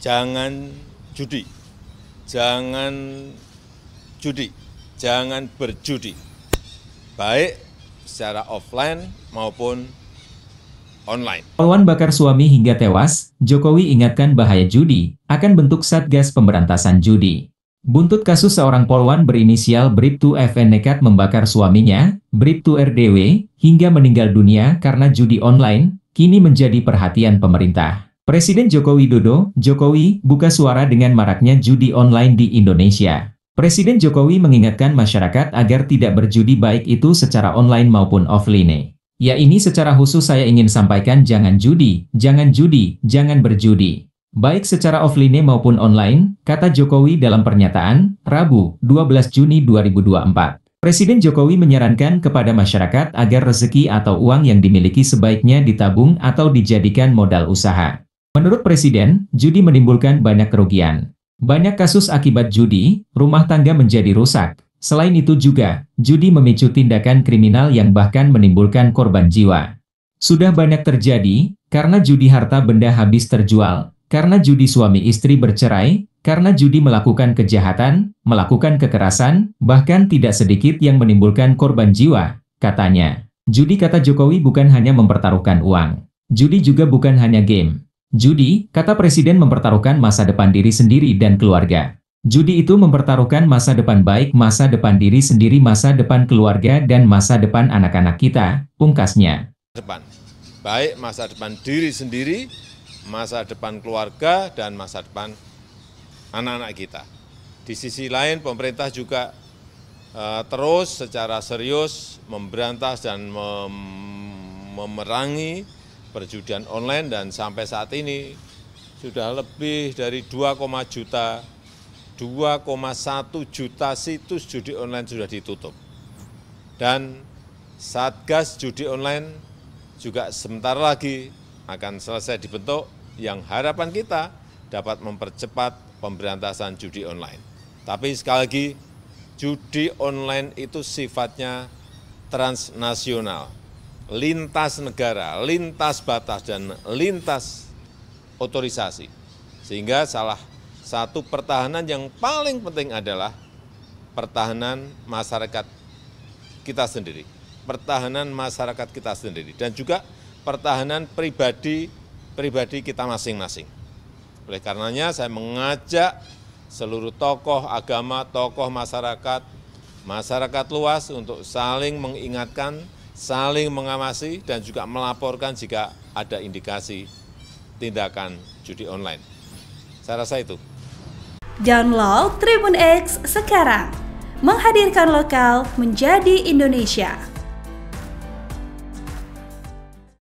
jangan judi, jangan judi, jangan berjudi, baik secara offline maupun online. Pawan bakar suami hingga tewas, Jokowi ingatkan bahaya judi akan bentuk Satgas Pemberantasan Judi. Buntut kasus seorang polwan berinisial Bribtu FN nekat membakar suaminya, Bribtu RDW, hingga meninggal dunia karena judi online, kini menjadi perhatian pemerintah. Presiden Joko Widodo, Jokowi, buka suara dengan maraknya judi online di Indonesia. Presiden Jokowi mengingatkan masyarakat agar tidak berjudi baik itu secara online maupun offline. Ya ini secara khusus saya ingin sampaikan jangan judi, jangan judi, jangan berjudi. Baik secara offline maupun online, kata Jokowi dalam pernyataan, Rabu, 12 Juni 2024. Presiden Jokowi menyarankan kepada masyarakat agar rezeki atau uang yang dimiliki sebaiknya ditabung atau dijadikan modal usaha. Menurut Presiden, judi menimbulkan banyak kerugian. Banyak kasus akibat judi, rumah tangga menjadi rusak. Selain itu juga, judi memicu tindakan kriminal yang bahkan menimbulkan korban jiwa. Sudah banyak terjadi, karena judi harta benda habis terjual, karena judi suami istri bercerai, karena judi melakukan kejahatan, melakukan kekerasan, bahkan tidak sedikit yang menimbulkan korban jiwa, katanya. Judi kata Jokowi bukan hanya mempertaruhkan uang. Judi juga bukan hanya game. Judi, kata Presiden mempertaruhkan masa depan diri sendiri dan keluarga. Judi itu mempertaruhkan masa depan baik masa depan diri sendiri, masa depan keluarga, dan masa depan anak-anak kita, pungkasnya. Depan. Baik masa depan diri sendiri, masa depan keluarga, dan masa depan anak-anak kita. Di sisi lain, pemerintah juga uh, terus secara serius memberantas dan mem memerangi perjudian online dan sampai saat ini sudah lebih dari 2, juta 2,1 juta situs judi online sudah ditutup. Dan Satgas Judi Online juga sebentar lagi akan selesai dibentuk yang harapan kita dapat mempercepat pemberantasan judi online. Tapi sekali lagi, judi online itu sifatnya transnasional lintas negara, lintas batas, dan lintas otorisasi. Sehingga salah satu pertahanan yang paling penting adalah pertahanan masyarakat kita sendiri, pertahanan masyarakat kita sendiri, dan juga pertahanan pribadi pribadi kita masing-masing. Oleh karenanya saya mengajak seluruh tokoh agama, tokoh masyarakat, masyarakat luas untuk saling mengingatkan saling mengawasi dan juga melaporkan jika ada indikasi tindakan judi online. Saya rasa itu. Download Tribun X sekarang. Menghadirkan lokal menjadi Indonesia.